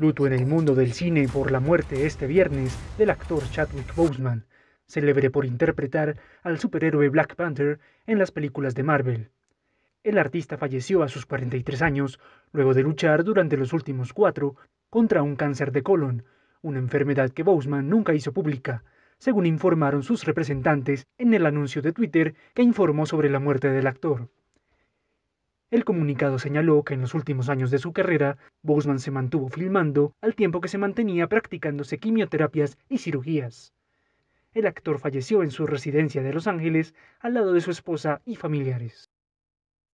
Luto en el mundo del cine por la muerte este viernes del actor Chadwick Boseman, célebre por interpretar al superhéroe Black Panther en las películas de Marvel. El artista falleció a sus 43 años luego de luchar durante los últimos cuatro contra un cáncer de colon, una enfermedad que Boseman nunca hizo pública, según informaron sus representantes en el anuncio de Twitter que informó sobre la muerte del actor. El comunicado señaló que en los últimos años de su carrera, Bosman se mantuvo filmando al tiempo que se mantenía practicándose quimioterapias y cirugías. El actor falleció en su residencia de Los Ángeles al lado de su esposa y familiares.